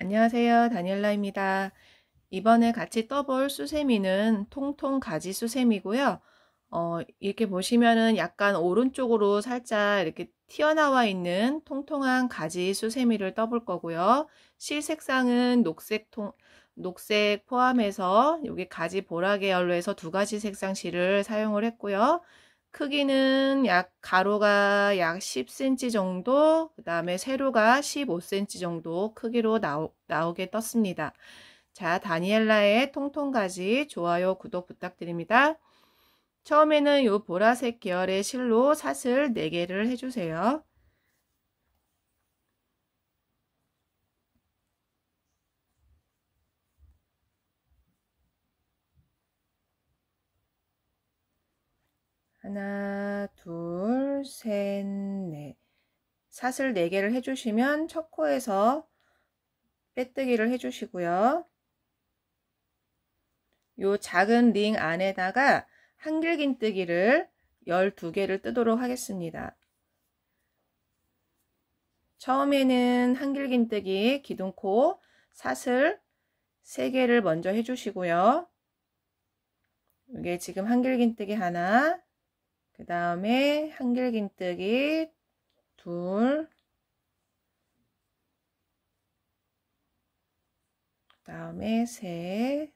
안녕하세요. 다니엘라입니다. 이번에 같이 떠볼 수세미는 통통 가지 수세미고요. 어, 이렇게 보시면은 약간 오른쪽으로 살짝 이렇게 튀어나와 있는 통통한 가지 수세미를 떠볼 거고요. 실색상은 녹색 통, 녹색 포함해서 여기 가지 보라 계열로 해서 두 가지 색상 실을 사용을 했고요. 크기는 약 가로가 약 10cm 정도 그 다음에 세로가 15cm 정도 크기로 나오, 나오게 떴습니다. 자 다니엘라의 통통가지 좋아요 구독 부탁드립니다. 처음에는 이 보라색 계열의 실로 사슬 4개를 해주세요. 하나, 둘, 셋, 넷. 사슬 4개를 해주시면 첫 코에서 빼뜨기를 해주시고요. 요 작은 링 안에다가 한길긴뜨기를 12개를 뜨도록 하겠습니다. 처음에는 한길긴뜨기 기둥코 사슬 3개를 먼저 해주시고요. 이게 지금 한길긴뜨기 하나, 그 다음에 한길긴뜨기 둘, 그 다음에 셋,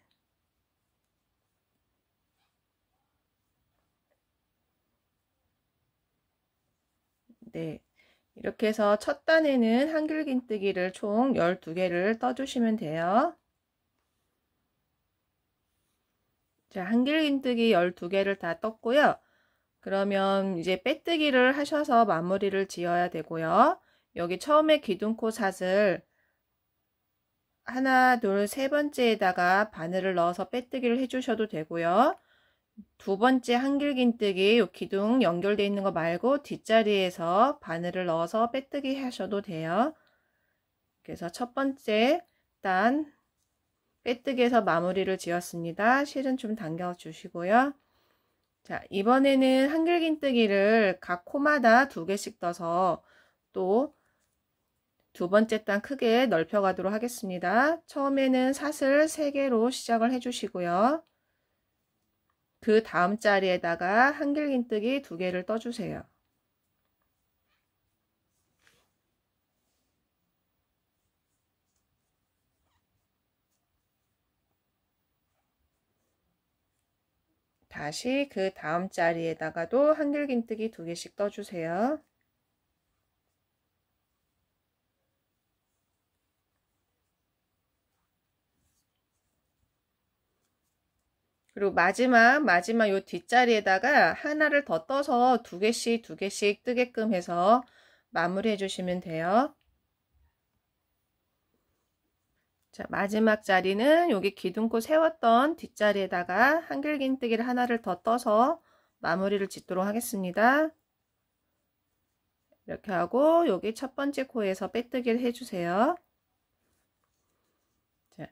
네. 이렇게 해서 첫 단에는 한길긴뜨기를 총 12개를 떠주시면 돼요. 자, 한길긴뜨기 12개를 다 떴고요. 그러면 이제 빼뜨기를 하셔서 마무리를 지어야 되고요. 여기 처음에 기둥코 사슬 하나, 둘, 세 번째에다가 바늘을 넣어서 빼뜨기를 해주셔도 되고요. 두 번째 한길긴뜨기 기둥 연결되어 있는 거 말고 뒷자리에서 바늘을 넣어서 빼뜨기 하셔도 돼요. 그래서 첫 번째 단 빼뜨기에서 마무리를 지었습니다. 실은 좀 당겨 주시고요. 자, 이번에는 한길긴뜨기를 각 코마다 두 개씩 떠서 또 두 번째 땅 크게 넓혀 가도록 하겠습니다. 처음에는 사슬 3개로 시작을 해주시고요. 그 다음 자리에다가 한길긴뜨기 두 개를 떠주세요. 다시 그 다음 자리에다가도 한길긴뜨기 두 개씩 떠주세요. 그리고 마지막 마지막 요 뒷자리에다가 하나를 더 떠서 두 개씩 두 개씩 뜨게끔 해서 마무리해 주시면 돼요. 자 마지막 자리는 여기 기둥코 세웠던 뒷자리에다가 한길긴뜨기를 하나를 더 떠서 마무리를 짓도록 하겠습니다. 이렇게 하고 여기 첫 번째 코에서 빼뜨기를 해주세요. 자,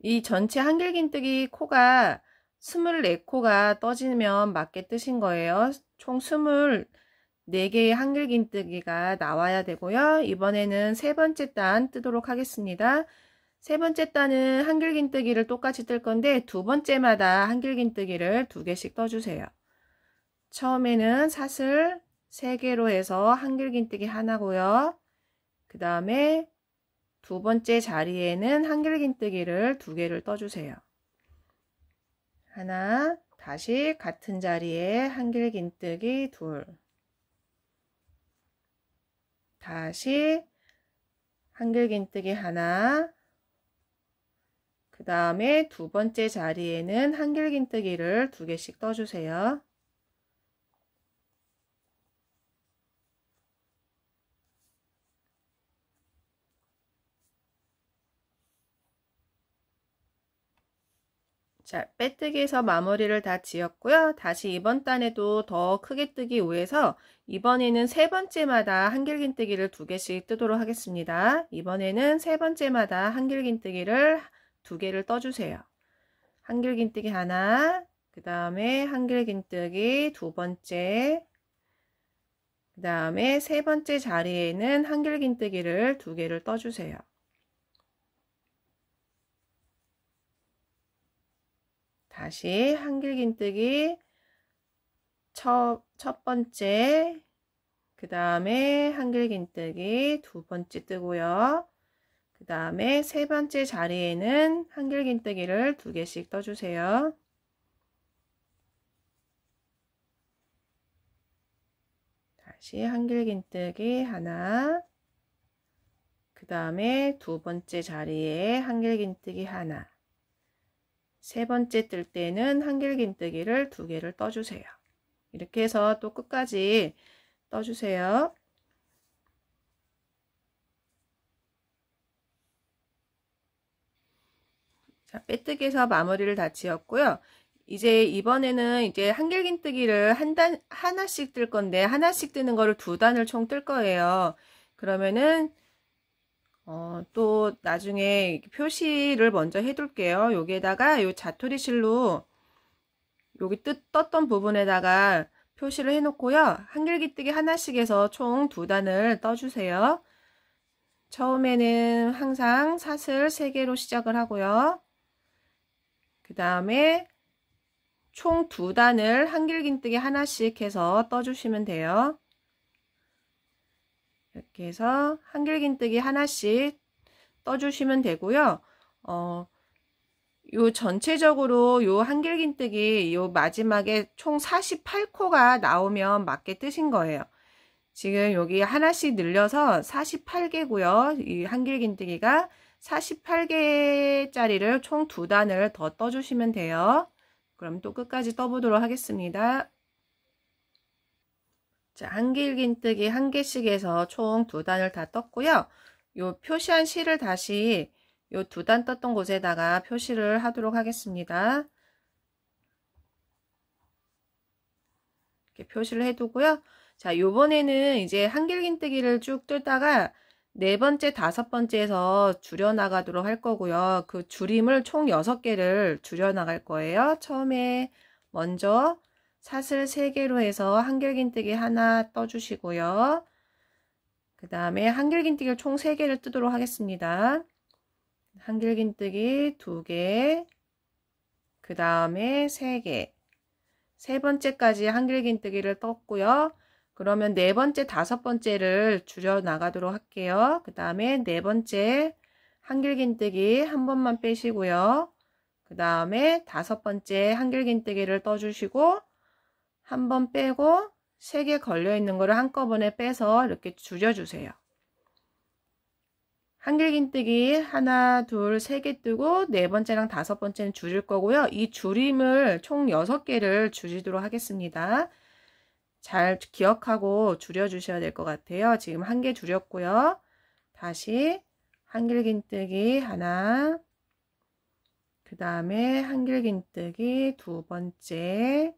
이 전체 한길긴뜨기 코가 24코가 떠지면 맞게 뜨신 거예요. 총 24개의 한길긴뜨기가 나와야 되고요. 이번에는 세 번째 단 뜨도록 하겠습니다. 세 번째 단은 한길긴뜨기를 똑같이 뜰 건데 두 번째마다 한길긴뜨기를 두 개씩 떠주세요. 처음에는 사슬 세 개로 해서 한길긴뜨기 하나고요. 그 다음에 두 번째 자리에는 한길긴뜨기를 두 개를 떠주세요. 하나, 다시 같은 자리에 한길긴뜨기 둘. 다시 한길긴뜨기 하나, 그 다음에 두 번째 자리에는 한길긴뜨기를 두 개씩 떠주세요. 자, 빼뜨기에서 마무리를 다 지었고요. 다시 이번 단에도 더 크게 뜨기 위해서 이번에는 세 번째마다 한길긴뜨기를 두 개씩 뜨도록 하겠습니다. 이번에는 세 번째마다 한길긴뜨기를 두 개를 떠주세요. 한길긴뜨기 하나, 그 다음에 한길긴뜨기 두 번째, 그 다음에 세 번째 자리에는 한길긴뜨기를 두 개를 떠주세요. 다시 한길긴뜨기 첫, 첫 번째, 그 다음에 한길긴뜨기 두 번째 뜨고요. 그 다음에 세 번째 자리에는 한길긴뜨기를 두 개씩 떠주세요. 다시 한길긴뜨기 하나 그 다음에 두 번째 자리에 한길긴뜨기 하나 세 번째 뜰 때는 한길긴뜨기를 두 개를 떠주세요. 이렇게 해서 또 끝까지 떠주세요. 자, 빼뜨기에서 마무리를 다 지었고요. 이제 이번에는 이제 한길긴뜨기를 한 단, 하나씩 뜰 건데, 하나씩 뜨는 거를 두 단을 총 뜰 거예요. 그러면은, 어, 또 나중에 표시를 먼저 해둘게요. 여기에다가 요자투리 실로 여기 뜻, 떴던 부분에다가 표시를 해놓고요. 한길긴뜨기 하나씩 해서 총 두 단을 떠주세요. 처음에는 항상 사슬 세개로 시작을 하고요. 다음에 총 두 단을 한길긴뜨기 하나씩 해서 떠주시면 돼요. 이렇게 해서 한길긴뜨기 하나씩 떠주시면 되고요. 어, 요 전체적으로 요 한길긴뜨기 요 마지막에 총 48코가 나오면 맞게 뜨신 거예요. 지금 여기 하나씩 늘려서 48개고요. 이 한길긴뜨기가 48개짜리를 총2단을더 떠주시면 돼요. 그럼 또 끝까지 떠보도록 하겠습니다. 자, 한길긴뜨기 한 개씩 해서 총2 단을 다 떴고요. 요 표시한 실을 다시 요 두 단 떴던 곳에다가 표시를 하도록 하겠습니다. 이렇게 표시를 해두고요. 자, 요번에는 이제 한길긴뜨기를 쭉 뜰다가 네 번째, 다섯 번째에서 줄여나가도록 할 거고요. 그 줄임을 총 여섯 개를 줄여나갈 거예요. 처음에 먼저 사슬 세개로 해서 한길긴뜨기 하나 떠주시고요. 그 다음에 한길긴뜨기를 총 3개를 뜨도록 하겠습니다. 한길긴뜨기 2개, 그 다음에 3개, 세 번째까지 한길긴뜨기를 떴고요. 그러면 네 번째, 다섯 번째를 줄여나가도록 할게요. 그 다음에 네 번째 한길긴뜨기 한 번만 빼시고요. 그 다음에 다섯 번째 한길긴뜨기를 떠주시고 한 번 빼고 세 개 걸려있는 거를 한꺼번에 빼서 이렇게 줄여주세요. 한길긴뜨기 하나, 둘, 세 개 뜨고 네 번째랑 다섯 번째는 줄일 거고요. 이 줄임을 총 여섯 개를 줄이도록 하겠습니다. 잘 기억하고 줄여주셔야 될 것 같아요. 지금 한 개 줄였고요. 다시 한길긴뜨기 하나 그 다음에 한길긴뜨기 두 번째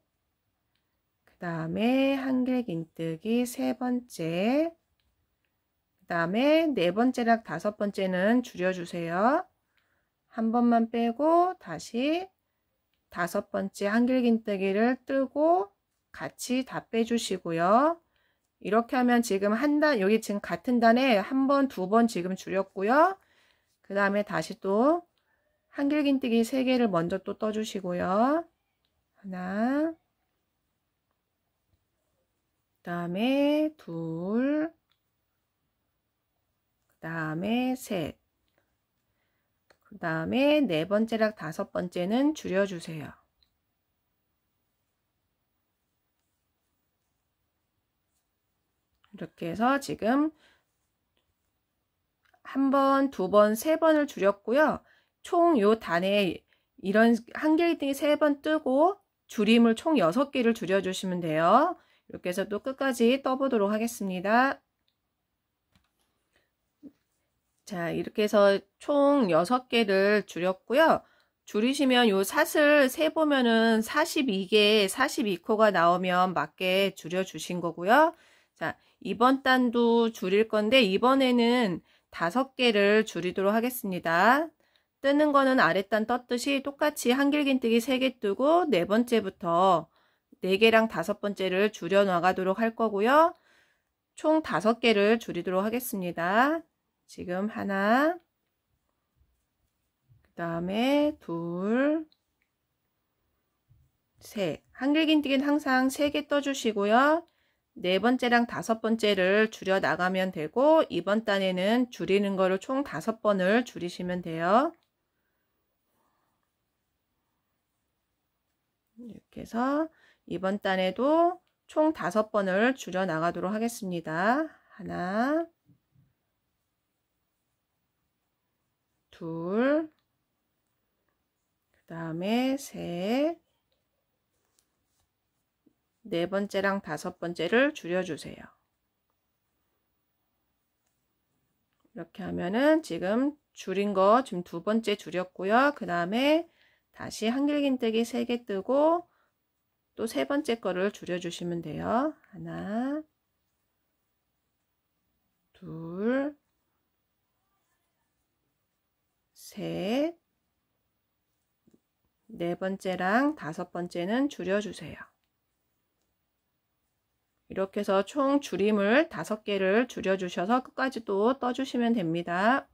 그 다음에 한길긴뜨기 세 번째 그 다음에 네 번째랑 다섯 번째는 줄여주세요. 한 번만 빼고 다시 다섯 번째 한길긴뜨기를 뜨고 같이 다 빼주시고요. 이렇게 하면 지금 한 단, 여기 지금 같은 단에 한 번, 두 번 지금 줄였고요. 그 다음에 다시 또 한길긴뜨기 3개를 먼저 또 떠주시고요. 하나, 그 다음에 둘, 그 다음에 셋, 그 다음에 네 번째랑 다섯 번째는 줄여주세요. 이렇게 해서 지금 한 번, 두 번, 세 번을 줄였고요. 총 요 단에 이런 한 개의 등이 세 번 뜨고 줄임을 총 여섯 개를 줄여주시면 돼요. 이렇게 해서 또 끝까지 떠보도록 하겠습니다. 자, 이렇게 해서 총 6개를 줄였고요. 줄이시면 요 사슬 t 세보면은 42개, 42코가 나오면 맞게 줄여주신 거고요. 자, 이번 단도 줄일 건데 이번에는 다섯 개를 줄이도록 하겠습니다. 뜨는 거는 아랫단 떴듯이 똑같이 한길긴뜨기 3개 뜨고 네 번째부터 4개랑 다섯 번째를 줄여 나가도록 할 거고요. 총 다섯 개를 줄이도록 하겠습니다. 지금 하나, 그 다음에 둘, 셋. 한길긴뜨기는 항상 3개 떠주시고요. 네 번째랑 다섯 번째를 줄여 나가면 되고 이번 단에는 줄이는 거를 총 다섯 번을 줄이시면 돼요. 이렇게 해서 이번 단에도 총 다섯 번을 줄여 나가도록 하겠습니다. 하나 둘그 다음에 셋네 번째랑 다섯 번째를 줄여주세요. 이렇게 하면은 지금 줄인 거 지금 두 번째 줄였고요. 그 다음에 다시 한길긴뜨기 세 개 뜨고 또 세 번째 거를 줄여주시면 돼요. 하나, 둘, 셋, 네 번째랑 다섯 번째는 줄여주세요. 이렇게 해서 총 줄임을 다섯 개를 줄여주셔서 끝까지 또 떠주시면 됩니다.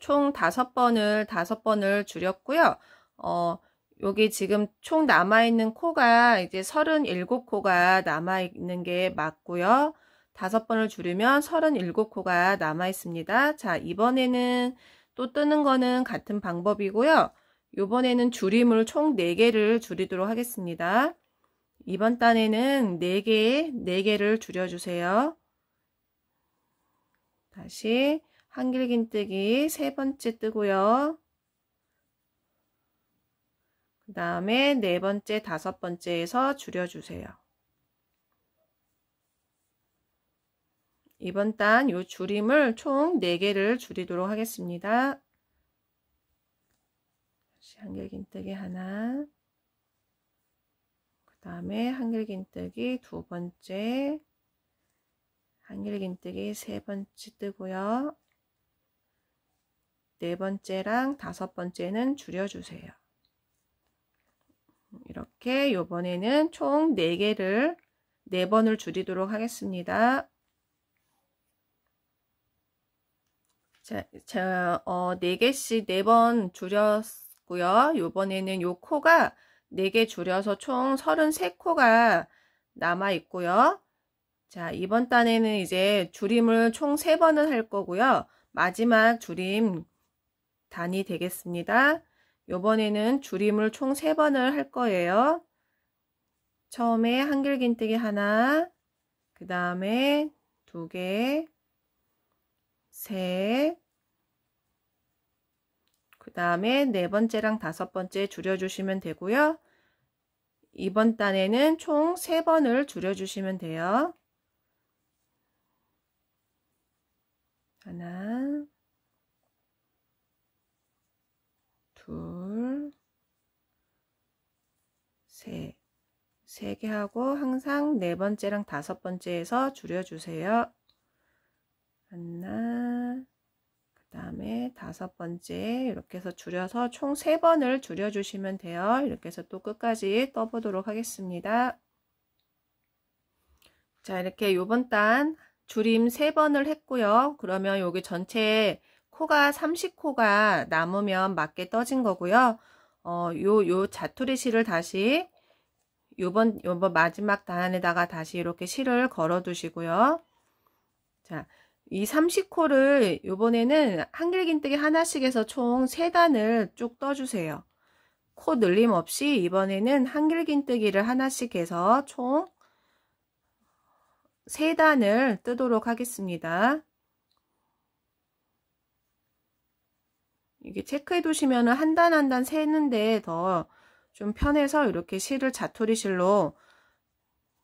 총 다섯 번을 다섯 번을 줄였고요. 어, 여기 지금 총 남아있는 코가 이제 37코가 남아있는 게 맞고요. 다섯 번을 줄이면 37코가 남아있습니다. 자, 이번에는 또 뜨는 거는 같은 방법이고요. 이번에는 줄임을 총 4개를 줄이도록 하겠습니다. 이번 단에는 4개, 4개를 줄여주세요. 다시 한길긴뜨기 세 번째 뜨고요. 그 다음에 네 번째, 다섯 번째에서 줄여주세요. 이번 단 요 줄임을 총 4개를 줄이도록 하겠습니다. 다시 한길긴뜨기 하나 다음에 한길긴뜨기 두 번째, 한길긴뜨기 세 번째 뜨고요. 네 번째랑 다섯 번째는 줄여주세요. 이렇게 이번에는 총 4개를 4번을 줄이도록 하겠습니다. 자, 자 어, 4개씩 4번 줄였고요. 이번에는 요 코가 4개 줄여서 총 33코가 남아 있고요. 자, 이번 단에는 이제 줄임을 총 3번을 할 거고요. 마지막 줄임 단이 되겠습니다. 요번에는 줄임을 총 3번을 할 거예요. 처음에 한길긴뜨기 하나, 그 다음에 두 개, 셋, 그 다음에 네 번째랑 다섯 번째 줄여주시면 되고요. 이번 단에는 총 세번을 줄여주시면 돼요. 하나, 둘, 셋. 세 개 하고 항상 네 번째랑 다섯 번째에서 줄여주세요. 하나, 다음에 다섯 번째 이렇게 해서 줄여서 총 세번을 줄여주시면 돼요. 이렇게 해서 또 끝까지 떠보도록 하겠습니다. 자 이렇게 요번 단 줄임 세번을 했고요. 그러면 여기 전체 코가 30코가 남으면 맞게 떠진 거고요. 어, 요, 요 자투리 실을 다시 요번, 요번 마지막 단에다가 다시 이렇게 실을 걸어 두시고요. 자, 이 30코를 요번에는 한길긴뜨기 하나씩 해서 총 3단을 쭉 떠주세요. 코 늘림 없이 이번에는 한길긴뜨기를 하나씩 해서 총 3단을 뜨도록 하겠습니다. 이게 체크해 두시면 한단 한 단 세는데 더 좀 편해서 이렇게 실을 자투리 실로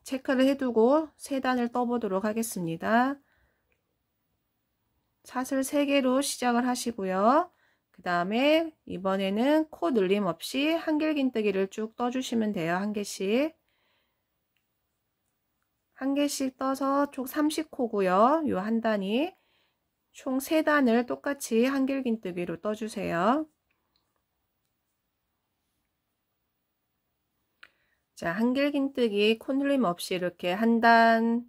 체크를 해두고 3 단을 떠보도록 하겠습니다. 사슬 3개로 시작을 하시고요. 그 다음에 이번에는 코 늘림 없이 한길긴뜨기를 쭉 떠주시면 돼요. 한 개씩. 한 개씩 떠서 총 30코고요. 요 한 단이 총 3단을 똑같이 한길긴뜨기로 떠주세요. 자, 한길긴뜨기 코 늘림 없이 이렇게 한 단,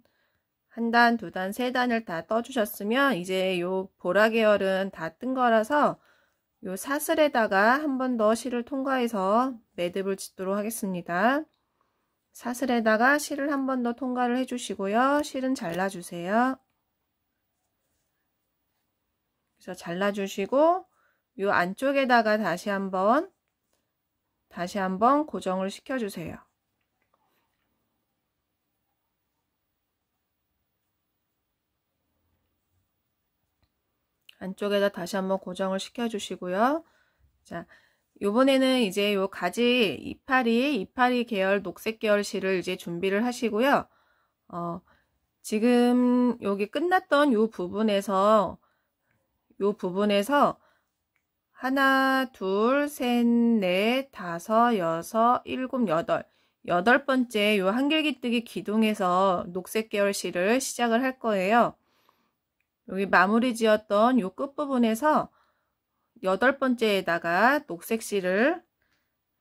한 단, 두 단, 세 단을 다 떠주셨으면 이제 요 보라 계열은 다 뜬 거라서 요 사슬에다가 한 번 더 실을 통과해서 매듭을 짓도록 하겠습니다. 사슬에다가 실을 한 번 더 통과를 해주시고요. 실은 잘라주세요. 그래서 잘라주시고 요 안쪽에다가 다시 한번 다시 한번 고정을 시켜주세요. 안쪽에다 다시 한번 고정을 시켜주시고요. 자, 요번에는 이제 요 가지 이파리, 이파리 계열, 녹색 계열 실을 이제 준비를 하시고요. 어, 지금 여기 끝났던 요 부분에서 요 부분에서 하나, 둘, 셋, 넷, 다섯, 여섯, 일곱, 여덟 여덟 번째 요 한길기뜨기 기둥에서 녹색 계열 실을 시작을 할 거예요. 여기 마무리 지었던 요 끝부분에서 여덟 번째에다가 녹색 실을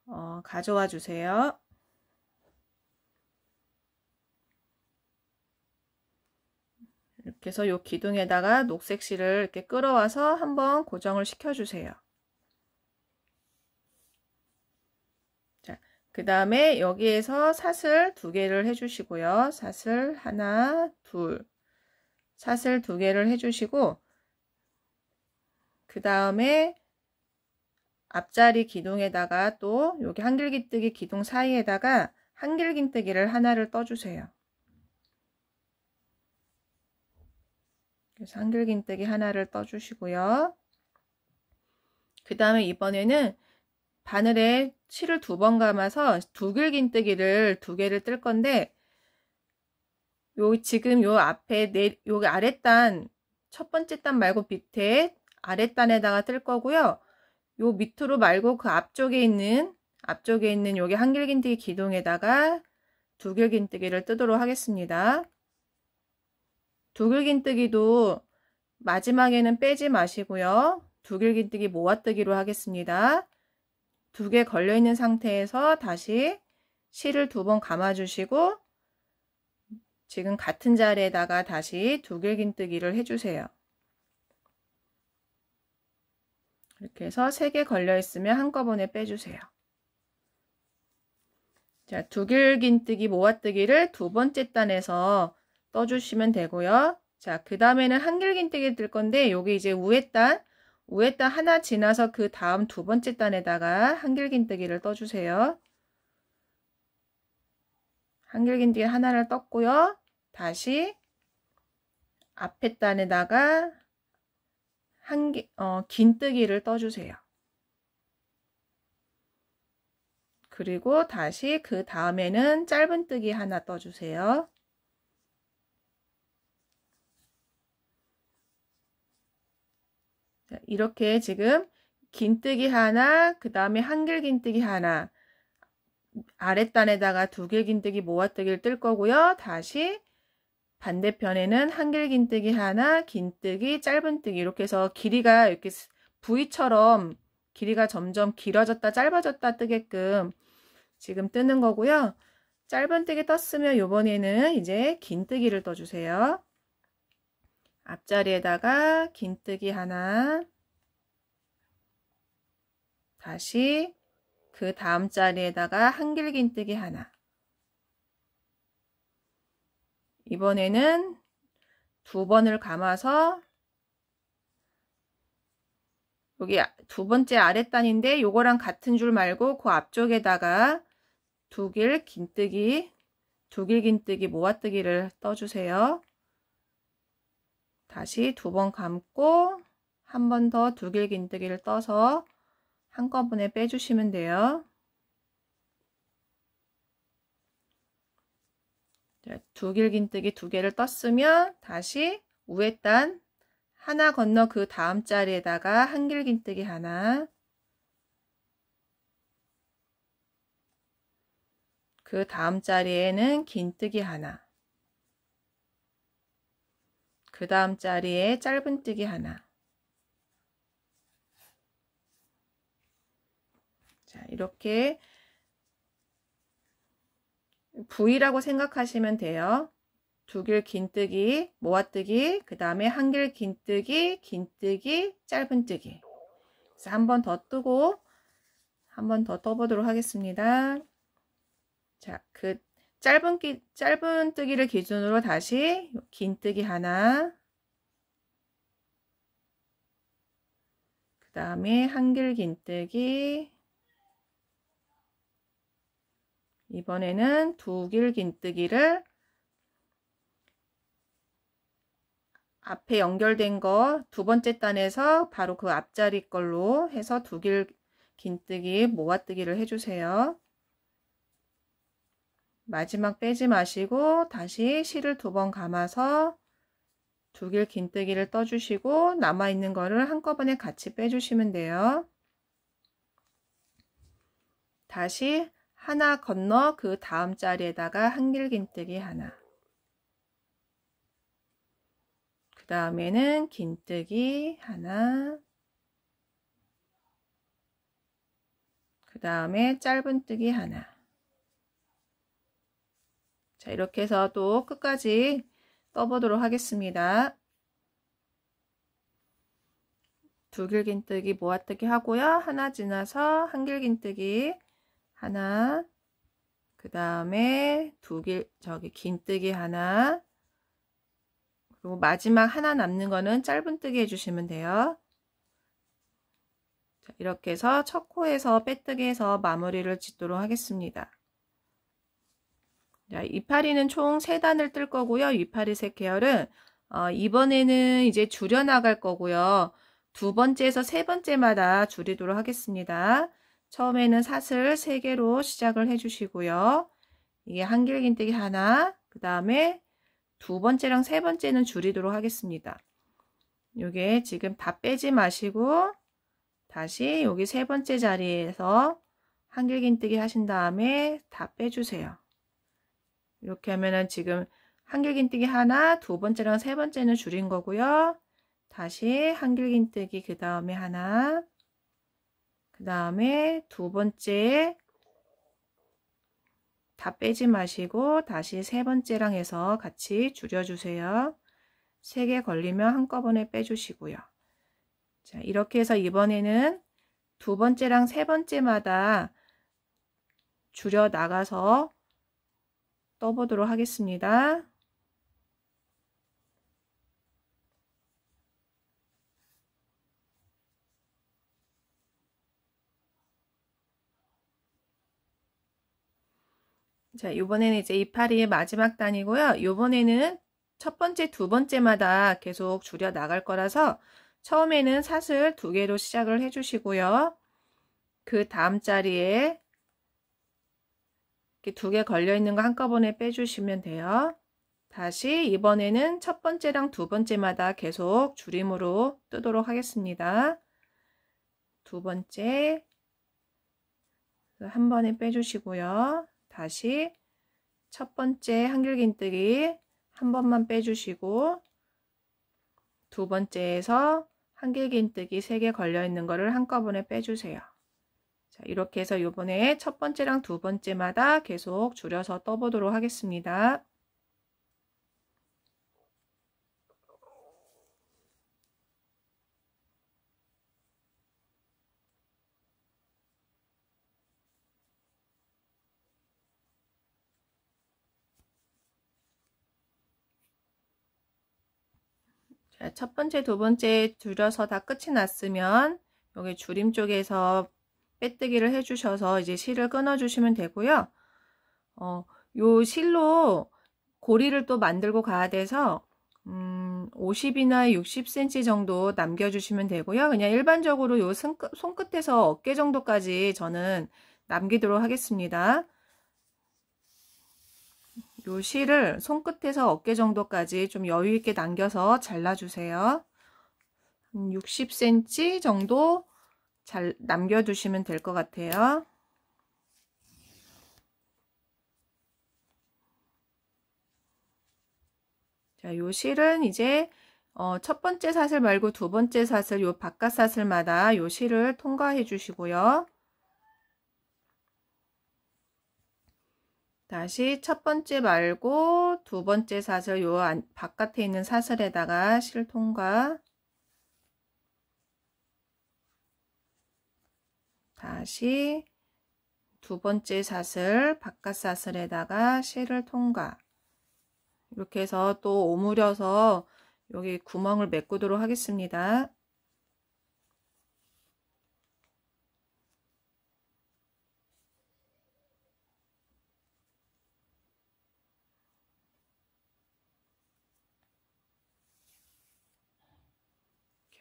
어, 가져와 주세요. 이렇게 해서 요 기둥에다가 녹색 실을 이렇게 끌어와서 한번 고정을 시켜주세요. 자, 그 다음에 여기에서 사슬 두 개를 해주시고요. 사슬 하나, 둘, 사슬 두 개를 해주시고 그 다음에 앞자리 기둥에다가 또 여기 한길기뜨기 기둥 사이에다가 한길긴뜨기를 하나를 떠주세요. 그래서 한길긴뜨기 하나를 떠주시고요. 그 다음에 이번에는 바늘에 실을 두 번 감아서 두길긴뜨기를 두 개를 뜰 건데 요 지금 요 앞에 네, 여 아랫단 첫 번째 단 말고 밑에 아랫단에다가 뜰 거고요. 요 밑으로 말고 그 앞쪽에 있는 앞쪽에 있는 요게 한길긴뜨기 기둥에다가 두길긴뜨기를 뜨도록 하겠습니다. 두길긴뜨기도 마지막에는 빼지 마시고요. 두길긴뜨기 모아뜨기로 하겠습니다. 두 개 걸려있는 상태에서 다시 실을 두 번 감아주시고 지금 같은 자리에다가 다시 두길긴뜨기를 해주세요. 이렇게 해서 3개 걸려있으면 한꺼번에 빼주세요. 자, 두길긴뜨기 모아뜨기를 두 번째 단에서 떠주시면 되고요. 자, 그 다음에는 한길긴뜨기 뜰 건데 여기 이제 우에 단, 우에 단 하나 지나서 그 다음 두 번째 단에다가 한길긴뜨기를 떠주세요. 한길긴뜨기 하나를 떴고요. 다시 앞에 단에다가 한 개, 어, 긴뜨기를 떠주세요. 그리고 다시 그 다음에는 짧은뜨기 하나 떠주세요. 이렇게 지금 긴뜨기 하나, 그 다음에 한길긴뜨기 하나, 아랫단에다가 두길 긴뜨기 모아뜨기를 뜰 거고요. 다시 반대편에는 한길긴뜨기 하나, 긴뜨기, 짧은뜨기 이렇게 해서 길이가 이렇게 V처럼 길이가 점점 길어졌다 짧아졌다 뜨게끔 지금 뜨는 거고요. 짧은뜨기 떴으면 요번에는 이제 긴뜨기를 떠주세요. 앞자리에다가 긴뜨기 하나 다시 그 다음 자리에다가 한길긴뜨기 하나 이번에는 두 번을 감아서 여기 아, 두 번째 아랫단인데 요거랑 같은 줄 말고 그 앞쪽에다가 두길 긴뜨기 두길 긴뜨기 모아뜨기를 떠주세요. 다시 두 번 감고 한 번 더두길 긴뜨기를 떠서 한꺼번에 빼주시면 돼요. 네, 두 길긴뜨기 두 개를 떴으면 다시 우에 단 하나 건너 그 다음 자리에다가 한 길긴뜨기 하나 그 다음 자리에는 긴뜨기 하나 그 다음 자리에 짧은뜨기 하나 자 이렇게 v 라고 생각하시면 돼요. 두길 긴뜨기, 모아뜨기, 그 다음에 한길 긴뜨기, 긴뜨기, 짧은뜨기. 그래서 한번 더 뜨고 한 번 더 떠보도록 하겠습니다. 자, 그 짧은 끼, 짧은 뜨기를 기준으로 다시 긴 뜨기 하나, 그 다음에 한길 긴 뜨기, 이번에는 두길 긴뜨기를 앞에 연결된 거 두 번째 단에서 바로 그 앞자리 걸로 해서 두길 긴뜨기 모아뜨기를 해주세요. 마지막 빼지 마시고 다시 실을 두 번 감아서 두길 긴뜨기를 떠주시고 남아있는 거를 한꺼번에 같이 빼주시면 돼요. 다시 하나 건너 그 다음 자리에다가 한길긴뜨기 하나 그 다음에는 긴뜨기 하나 그 다음에 짧은뜨기 하나 자 이렇게 해서 또 끝까지 떠보도록 하겠습니다. 두 길긴뜨기 모아뜨기 하고요. 하나 지나서 한 길긴뜨기 하나, 그 다음에 두개 저기 긴뜨기 하나, 그리고 마지막 하나 남는 거는 짧은뜨기 해주시면 돼요. 자, 이렇게 해서 첫 코에서 빼뜨기 해서 마무리를 짓도록 하겠습니다. 자, 이파리는 총 3단을 뜰 거고요. 이파리 색 계열은 어, 이번에는 이제 줄여나갈 거고요. 두 번째에서 세 번째마다 줄이도록 하겠습니다. 처음에는 사슬 3개로 시작을 해주시고요. 이게 한길긴뜨기 하나, 그 다음에 두 번째랑 세 번째는 줄이도록 하겠습니다. 요게 지금 다 빼지 마시고 다시 여기 세 번째 자리에서 한길긴뜨기 하신 다음에 다 빼주세요. 이렇게 하면은 지금 한길긴뜨기 하나, 두 번째랑 세 번째는 줄인 거고요. 다시 한길긴뜨기 그 다음에 하나, 그 다음에 두 번째 다 빼지 마시고 다시 세 번째랑 해서 같이 줄여주세요. 세 개 걸리면 한꺼번에 빼주시고요. 자 이렇게 해서 이번에는 두 번째랑 세 번째마다 줄여 나가서 떠보도록 하겠습니다. 자, 이번에는 이제 이파리의 마지막 단이고요. 이번에는 첫 번째, 두 번째마다 계속 줄여 나갈 거라서 처음에는 사슬 두 개로 시작을 해주시고요. 그 다음 자리에 이렇게 두 개 걸려 있는 거 한꺼번에 빼주시면 돼요. 다시 이번에는 첫 번째랑 두 번째마다 계속 줄임으로 뜨도록 하겠습니다. 두 번째 한 번에 빼주시고요. 다시 첫 번째 한길긴뜨기 한 번만 빼주시고 두 번째에서 한길긴뜨기 3개 걸려있는 거를 한꺼번에 빼주세요. 자, 이렇게 해서 이번에 첫 번째랑 두 번째마다 계속 줄여서 떠보도록 하겠습니다. 첫 번째, 두 번째 줄여서 다 끝이 났으면 여기 줄임 쪽에서 빼뜨기를 해주셔서 이제 실을 끊어주시면 되고요. 어, 요 실로 고리를 또 만들고 가야 돼서 음, 50이나 60cm 정도 남겨주시면 되고요. 그냥 일반적으로 요 손끝, 손끝에서 어깨 정도까지 저는 남기도록 하겠습니다. 요 실을 손끝에서 어깨 정도까지 좀 여유 있게 남겨서 잘라주세요. 60cm 정도 잘 남겨두시면 될 것 같아요. 자, 요 실은 이제 어, 첫 번째 사슬 말고 두 번째 사슬, 요 바깥 사슬마다 요 실을 통과해 주시고요. 다시 첫 번째 말고 두 번째 사슬 요 안, 바깥에 있는 사슬에다가 실 통과 다시 두 번째 사슬 바깥 사슬에다가 실을 통과 이렇게 해서 또 오므려서 여기 구멍을 메꾸도록 하겠습니다.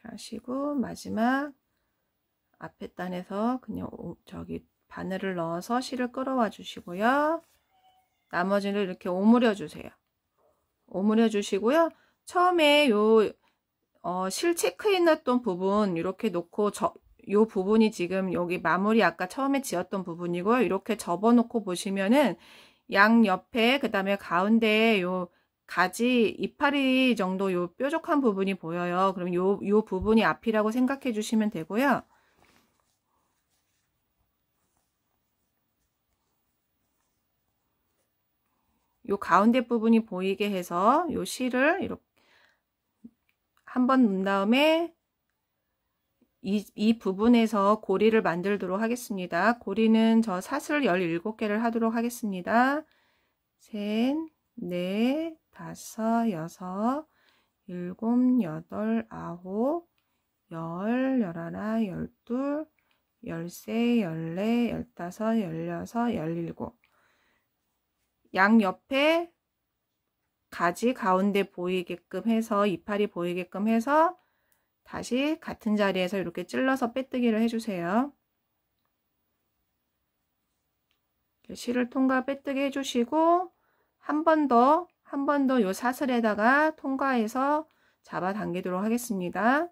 이렇게 하시고 마지막 앞에 단에서 그냥 저기 바늘을 넣어서 실을 끌어와 주시고요. 나머지를 이렇게 오므려 주세요. 오므려 주시고요. 처음에 요, 어, 실 체크해놨던 부분 이렇게 놓고 저, 요 부분이 지금 여기 마무리 아까 처음에 지었던 부분이고요. 이렇게 접어놓고 보시면은 양 옆에 그 다음에 가운데에 요 가지 이파리 정도 요 뾰족한 부분이 보여요. 그럼 요, 요 부분이 앞이라고 생각해 주시면 되고요. 요 가운데 부분이 보이게 해서 요 실을 이렇게 한 번놓은 다음에 이, 이 부분에서 고리를 만들도록 하겠습니다. 고리는 저 사슬 17개를 하도록 하겠습니다. 셋, 넷, 다섯, 여섯, 일곱, 여덟, 아홉, 열, 열하나, 열둘, 열세, 열네, 열다섯, 열여섯, 열일곱. 양 옆에 가지 가운데 보이게끔 해서 이파리 보이게끔 해서 다시 같은 자리에서 이렇게 찔러서 빼뜨기를 해주세요. 실을 통과 빼뜨기 해주시고 한번더 한번더요 사슬에다가 통과해서 잡아당기도록 하겠습니다.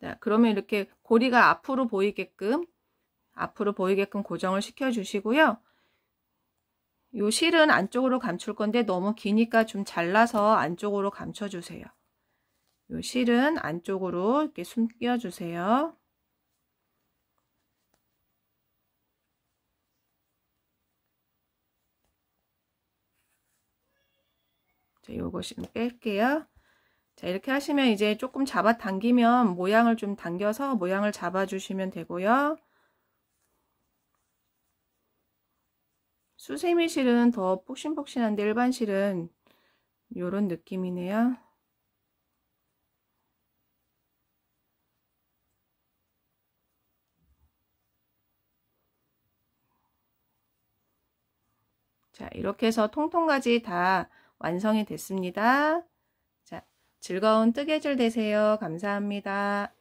자, 그러면 이렇게 고리가 앞으로 보이게끔 앞으로 보이게끔 고정을 시켜 주시고요. 요 실은 안쪽으로 감출 건데 너무 기니까 좀 잘라서 안쪽으로 감춰 주세요. 요 실은 안쪽으로 이렇게 숨겨 주세요. 자, 요거 지금 뺄게요. 자, 이렇게 하시면 이제 조금 잡아당기면 모양을 좀 당겨서 모양을 잡아주시면 되고요. 수세미 실은 더 폭신폭신한데 일반 실은 요런 느낌이네요. 자, 이렇게 해서 통통까지 다 완성이 됐습니다. 자, 즐거운 뜨개질 되세요. 감사합니다.